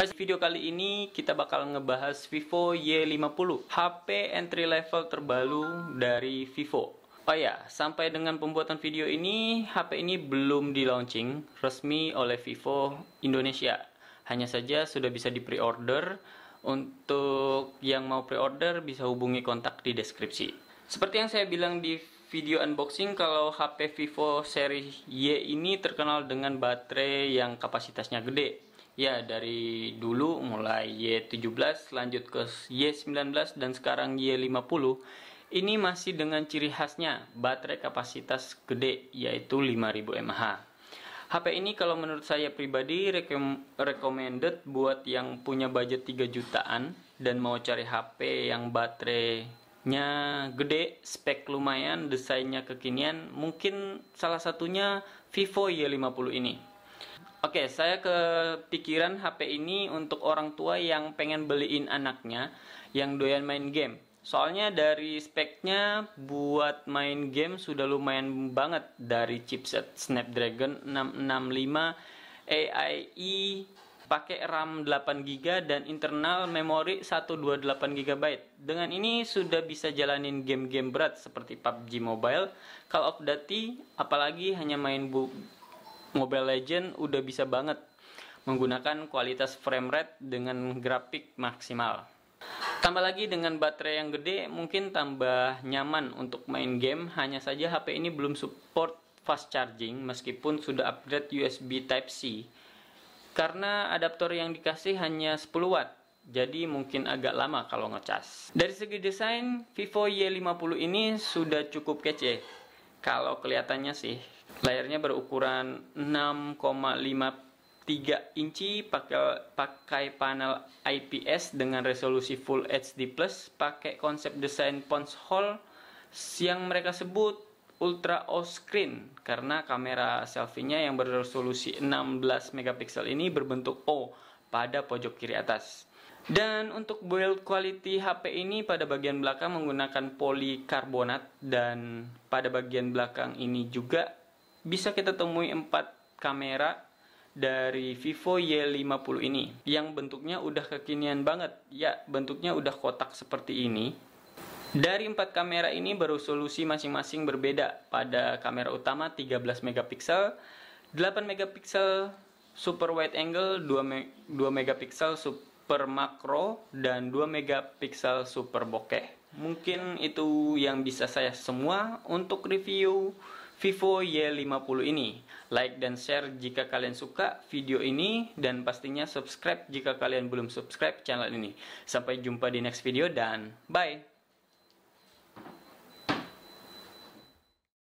Hasil video kali ini kita bakal ngebahas Vivo Y50, HP entry level terbaru dari Vivo. Oh ya, sampai dengan pembuatan video ini, HP ini belum di launching resmi oleh Vivo Indonesia. Hanya saja sudah bisa di pre-order. Untuk yang mau pre-order bisa hubungi kontak di deskripsi. Seperti yang saya bilang di video unboxing kalau HP Vivo seri Y ini terkenal dengan baterai yang kapasitasnya gede Ya, dari dulu mulai Y17 lanjut ke Y19 dan sekarang Y50 ini masih dengan ciri khasnya baterai kapasitas gede yaitu 5000 mAh. HP ini kalau menurut saya pribadi recommended buat yang punya budget 3 jutaan dan mau cari HP yang baterainya gede, spek lumayan, desainnya kekinian, mungkin salah satunya Vivo Y50 ini. Oke, okay, saya kepikiran HP ini untuk orang tua yang pengen beliin anaknya yang doyan main game. Soalnya dari speknya buat main game sudah lumayan banget dari chipset Snapdragon 665 AIE pakai RAM 8GB dan internal memori 128GB. Dengan ini sudah bisa jalanin game-game berat seperti PUBG Mobile, Call of Duty, apalagi hanya main bu Mobile Legend udah bisa banget menggunakan kualitas frame rate dengan grafik maksimal. Tambah lagi dengan baterai yang gede, mungkin tambah nyaman untuk main game. Hanya saja HP ini belum support fast charging meskipun sudah upgrade USB Type-C. Karena adaptor yang dikasih hanya 10 watt, jadi mungkin agak lama kalau ngecas. Dari segi desain, Vivo Y50 ini sudah cukup kece. Kalau kelihatannya sih, Layarnya berukuran 6,53 inci pakai pakai panel IPS dengan resolusi Full HD Plus pakai konsep desain punch hole yang mereka sebut ultra O-screen karena kamera selfie-nya yang berresolusi 16 megapiksel ini berbentuk O pada pojok kiri atas. Dan untuk build quality HP ini pada bagian belakang menggunakan polikarbonat dan pada bagian belakang ini juga bisa kita temui empat kamera dari Vivo Y50 ini yang bentuknya udah kekinian banget ya bentuknya udah kotak seperti ini dari empat kamera ini solusi masing-masing berbeda pada kamera utama 13 megapiksel 8 megapiksel super wide angle 2 megapiksel super makro dan 2 megapiksel super bokeh mungkin itu yang bisa saya semua untuk review Vivo Y50 ini. Like dan share jika kalian suka video ini dan pastinya subscribe jika kalian belum subscribe channel ini. Sampai jumpa di next video dan bye!